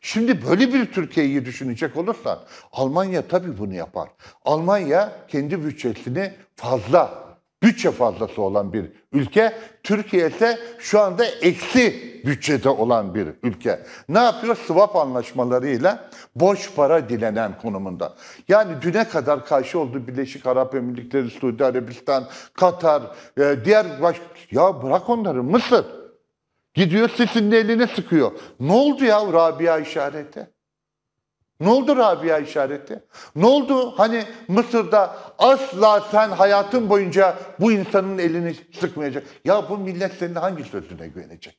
Şimdi böyle bir Türkiye'yi düşünecek olursan Almanya tabii bunu yapar. Almanya kendi bütçesini fazla, bütçe fazlası olan bir ülke. Türkiye ise şu anda eksi bütçede olan bir ülke. Ne yapıyor? Swap anlaşmalarıyla boş para dilenen konumunda. Yani düne kadar karşı oldu Birleşik Arap Emirlikleri, Suudi Arabistan, Katar, e, diğer başka Ya bırak onları Mısır. Gidiyor Sisi'nin eline sıkıyor. Ne oldu ya Rabia işareti? Ne oldu Rabia işareti? Ne oldu hani Mısır'da asla sen hayatın boyunca bu insanın elini sıkmayacak. Ya bu millet senin hangi sözüne güvenecek?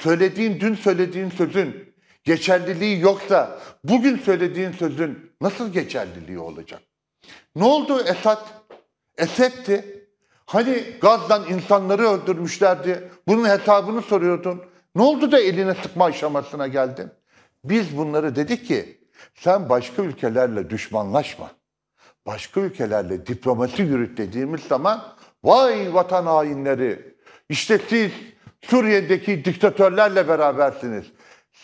Söylediğin, dün söylediğin sözün geçerliliği yoksa bugün söylediğin sözün nasıl geçerliliği olacak? Ne oldu Esat? Esed'ti. Hani gazdan insanları öldürmüşlerdi. Bunun hesabını soruyordun. Ne oldu da eline sıkma aşamasına geldin? Biz bunları dedik ki sen başka ülkelerle düşmanlaşma. Başka ülkelerle diplomasi yürüt dediğimiz zaman vay vatan hainleri İşte siz Suriye'deki diktatörlerle berabersiniz.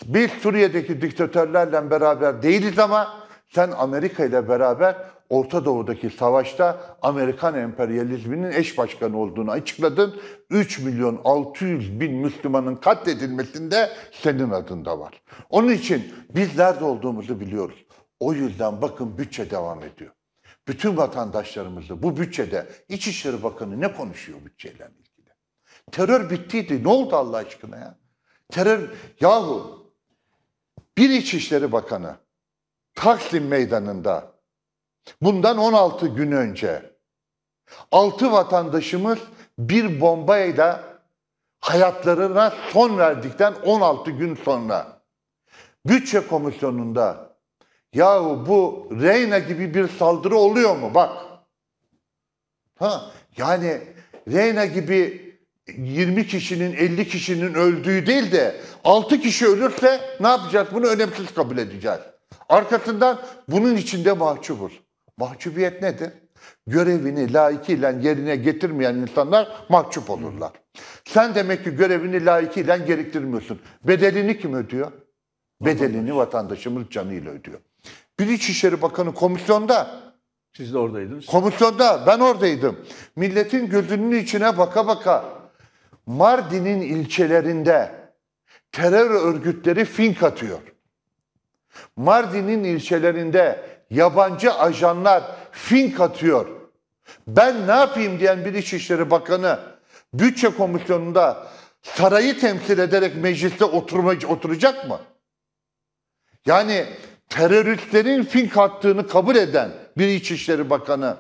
Biz Suriye'deki diktatörlerle beraber değiliz ama sen Amerika ile beraber Orta Doğu'daki savaşta Amerikan emperyalizminin eş başkanı olduğunu açıkladın. 3 milyon 600 bin Müslümanın katledilmesinde senin adında var. Onun için biz nerede olduğumuzu biliyoruz. O yüzden bakın bütçe devam ediyor. Bütün vatandaşlarımızı bu bütçede İçişleri Bakanı ne konuşuyor bütçeyle ilgili? Terör bittiydi. Ne oldu Allah aşkına ya? Terör yahu bir İçişleri Bakanı Taksim Meydanı'nda Bundan 16 gün önce 6 vatandaşımız bir bombayla hayatlarına son verdikten 16 gün sonra bütçe komisyonunda yahu bu Reyna gibi bir saldırı oluyor mu? Bak. Ha, yani Reyna gibi 20 kişinin 50 kişinin öldüğü değil de 6 kişi ölürse ne yapacağız? Bunu önemsiz kabul edeceğiz. Arkasından bunun içinde mahcubuz. Mahcubiyet nedir? Görevini layıkıyla yerine getirmeyen insanlar mahcup olurlar. Sen demek ki görevini layıkıyla gerektirmiyorsun. Bedelini kim ödüyor? Bedelini vatandaşımız canıyla ödüyor. Bir İçişleri Bakanı komisyonda siz de oradaydınız. Komisyonda ben oradaydım. Milletin gözünün içine baka baka Mardin'in ilçelerinde terör örgütleri fink atıyor. Mardin'in ilçelerinde yabancı ajanlar fink atıyor. Ben ne yapayım diyen bir İçişleri Bakanı bütçe komisyonunda sarayı temsil ederek mecliste oturma, oturacak mı? Yani teröristlerin fink attığını kabul eden bir İçişleri Bakanı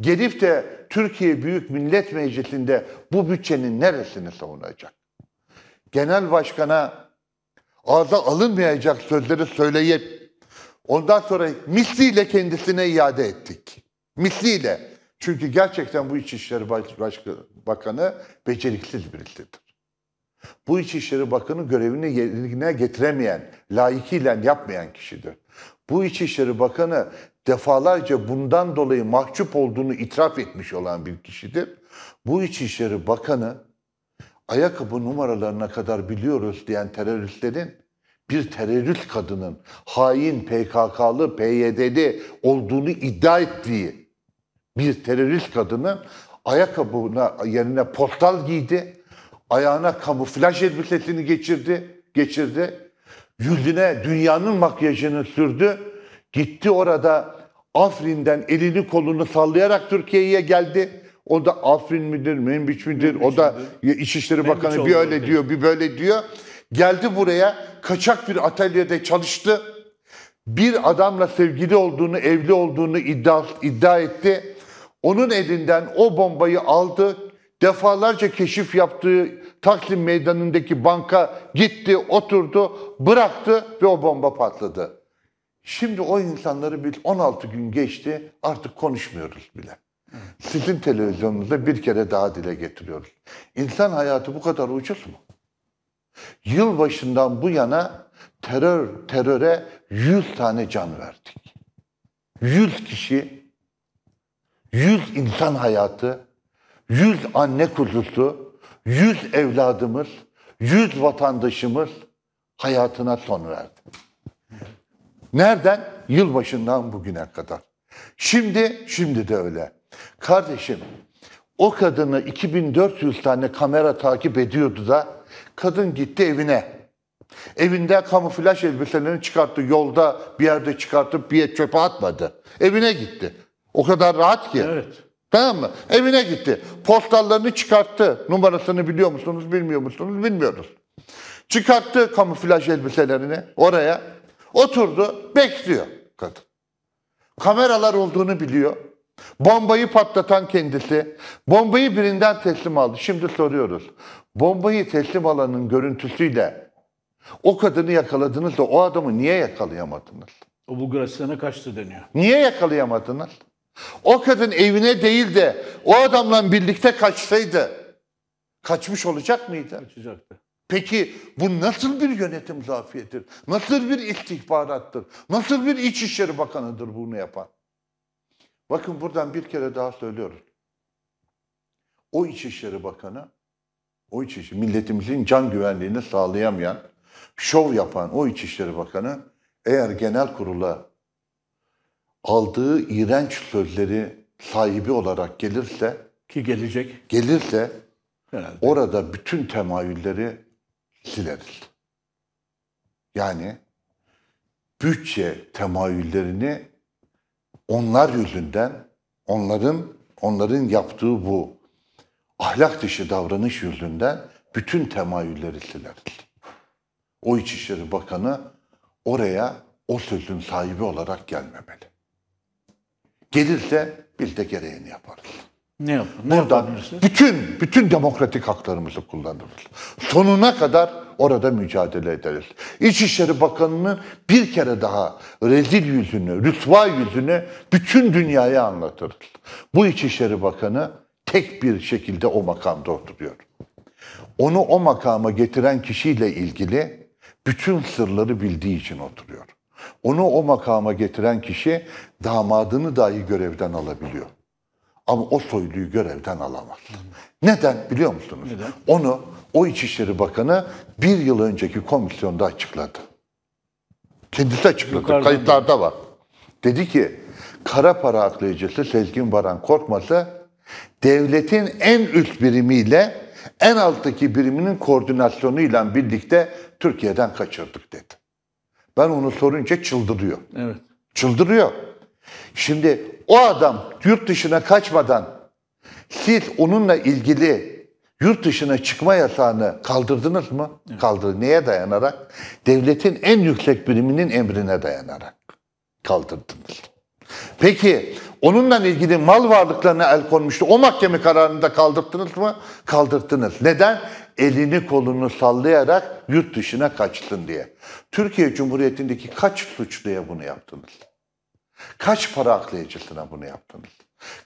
gelip de Türkiye Büyük Millet Meclisi'nde bu bütçenin neresini savunacak? Genel Başkan'a ağza alınmayacak sözleri söyleyip Ondan sonra misliyle kendisine iade ettik. Misliyle. Çünkü gerçekten bu İçişleri Bakanı beceriksiz birisidir. Bu İçişleri Bakanı görevini yerine getiremeyen, layıkıyla yapmayan kişidir. Bu İçişleri Bakanı defalarca bundan dolayı mahcup olduğunu itiraf etmiş olan bir kişidir. Bu İçişleri Bakanı ayakkabı numaralarına kadar biliyoruz diyen teröristlerin bir terörist kadının hain PKK'lı, PYD'li olduğunu iddia ettiği bir terörist kadının ayakkabına yerine portal giydi. Ayağına kamuflaj elbisesini geçirdi, geçirdi. Yüzüne dünyanın makyajını sürdü. Gitti orada Afrin'den elini kolunu sallayarak Türkiye'ye geldi. O da Afrin midir, Membiç midir? Membiç o da midir? İçişleri Membiç Bakanı bir öyle diyor, bir böyle diyor. Geldi buraya kaçak bir atölyede çalıştı. Bir adamla sevgili olduğunu, evli olduğunu iddia, iddia etti. Onun elinden o bombayı aldı. Defalarca keşif yaptığı Taksim Meydanı'ndaki banka gitti, oturdu, bıraktı ve o bomba patladı. Şimdi o insanları bir 16 gün geçti artık konuşmuyoruz bile. Sizin televizyonunuzda bir kere daha dile getiriyoruz. İnsan hayatı bu kadar ucuz mu? Yılbaşından bu yana terör teröre 100 tane can verdik. 100 kişi, 100 insan hayatı, 100 anne kuzusu, 100 evladımız, 100 vatandaşımız hayatına son verdi. Nereden? Yılbaşından bugüne kadar. Şimdi, şimdi de öyle. Kardeşim, o kadını 2400 tane kamera takip ediyordu da Kadın gitti evine. Evinde kamuflaj elbiselerini çıkarttı. Yolda bir yerde çıkartıp bir yere çöpe atmadı. Evine gitti. O kadar rahat ki. Evet. Tamam mı? Evine gitti. Postallarını çıkarttı. Numarasını biliyor musunuz, bilmiyor musunuz bilmiyoruz. Çıkarttı kamuflaj elbiselerini oraya. Oturdu, bekliyor kadın. Kameralar olduğunu biliyor. Bombayı patlatan kendisi. Bombayı birinden teslim aldı. Şimdi soruyoruz bombayı teslim alanın görüntüsüyle o kadını yakaladınız da o adamı niye yakalayamadınız? O Bulgaristan'a kaçtı deniyor. Niye yakalayamadınız? O kadın evine değil de o adamla birlikte kaçsaydı kaçmış olacak mıydı? Kaçacaktı. Peki bu nasıl bir yönetim zafiyetidir? Nasıl bir istihbarattır? Nasıl bir İçişleri Bakanı'dır bunu yapan? Bakın buradan bir kere daha söylüyorum. O İçişleri Bakanı o İçişleri, milletimizin can güvenliğini sağlayamayan, şov yapan o İçişleri Bakanı eğer genel kurula aldığı iğrenç sözleri sahibi olarak gelirse ki gelecek gelirse Herhalde. orada bütün temayülleri sileriz. Yani bütçe temayüllerini onlar yüzünden onların onların yaptığı bu ahlak dışı davranış yüzünden bütün temayüller silindi. O İçişleri Bakanı oraya o sözün sahibi olarak gelmemeli. Gelirse biz de gereğini yaparız. Ne yapar? Ne Burada bütün bütün demokratik haklarımızı kullanırız. Sonuna kadar orada mücadele ederiz. İçişleri Bakanı'nın bir kere daha rezil yüzünü, rüsva yüzünü bütün dünyaya anlatırız. Bu İçişleri Bakanı tek bir şekilde o makamda oturuyor. Onu o makama getiren kişiyle ilgili bütün sırları bildiği için oturuyor. Onu o makama getiren kişi damadını dahi görevden alabiliyor. Ama o soyluyu görevden alamaz. Neden biliyor musunuz? Neden? Onu o İçişleri Bakanı bir yıl önceki komisyonda açıkladı. Kendisi açıkladı. Yukarıdan Kayıtlarda var. Dedi ki kara para aklayıcısı Sezgin Baran Korkmaz'ı Devletin en üst birimiyle en alttaki biriminin koordinasyonuyla birlikte Türkiye'den kaçırdık dedi. Ben onu sorunca çıldırıyor. Evet. Çıldırıyor. Şimdi o adam yurt dışına kaçmadan siz onunla ilgili yurt dışına çıkma yasağını kaldırdınız mı? Evet. Kaldırdı. Neye dayanarak? Devletin en yüksek biriminin emrine dayanarak kaldırdınız. Peki onunla ilgili mal varlıklarına el konmuştu. O mahkeme kararını da kaldırttınız mı? Kaldırttınız. Neden? Elini kolunu sallayarak yurt dışına kaçtın diye. Türkiye Cumhuriyeti'ndeki kaç suçluya bunu yaptınız? Kaç para aklayıcısına bunu yaptınız?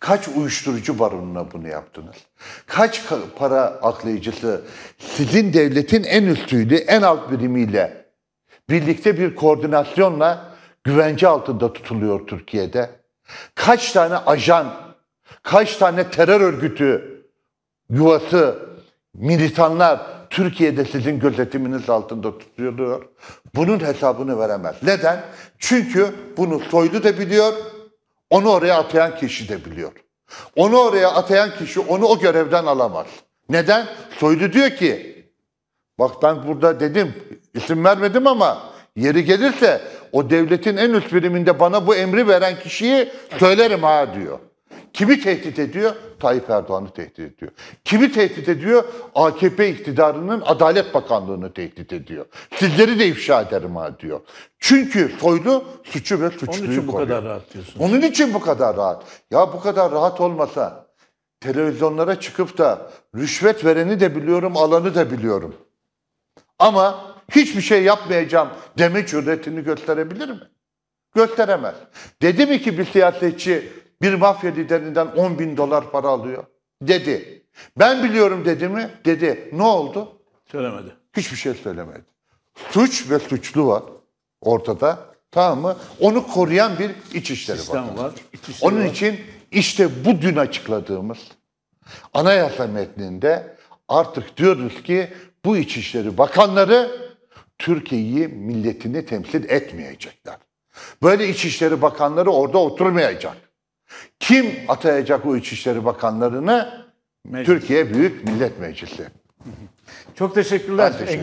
Kaç uyuşturucu baronuna bunu yaptınız? Kaç para aklayıcısı sizin devletin en üstüyle, en alt birimiyle birlikte bir koordinasyonla güvence altında tutuluyor Türkiye'de. Kaç tane ajan, kaç tane terör örgütü, yuvası, militanlar Türkiye'de sizin gözetiminiz altında tutuluyor. Bunun hesabını veremez. Neden? Çünkü bunu soylu da biliyor, onu oraya atayan kişi de biliyor. Onu oraya atayan kişi onu o görevden alamaz. Neden? Soylu diyor ki, bak ben burada dedim, isim vermedim ama yeri gelirse o devletin en üst biriminde bana bu emri veren kişiyi söylerim ha diyor. Kimi tehdit ediyor? Tayyip Erdoğan'ı tehdit ediyor. Kimi tehdit ediyor? AKP iktidarının Adalet Bakanlığı'nı tehdit ediyor. Sizleri de ifşa ederim ha diyor. Çünkü soylu suçu ve suçluyu koruyor. Onun için bu kadar rahat diyorsun. Onun için bu kadar rahat. Ya bu kadar rahat olmasa televizyonlara çıkıp da rüşvet vereni de biliyorum, alanı da biliyorum. Ama hiçbir şey yapmayacağım deme cüretini gösterebilir mi? Gösteremez. Dedi mi ki bir siyasetçi bir mafya liderinden 10 bin dolar para alıyor? Dedi. Ben biliyorum dedi mi? Dedi. Ne oldu? Söylemedi. Hiçbir şey söylemedi. Suç ve suçlu var ortada. Tamam mı? Onu koruyan bir İçişleri Sistem Bakanı. var. İçişleri Onun var. için işte bu dün açıkladığımız anayasa metninde artık diyoruz ki bu İçişleri Bakanları Türkiye'yi, milletini temsil etmeyecekler. Böyle İçişleri Bakanları orada oturmayacak. Kim atayacak o İçişleri Bakanlarını? Meclis. Türkiye Büyük Millet Meclisi. Çok teşekkürler.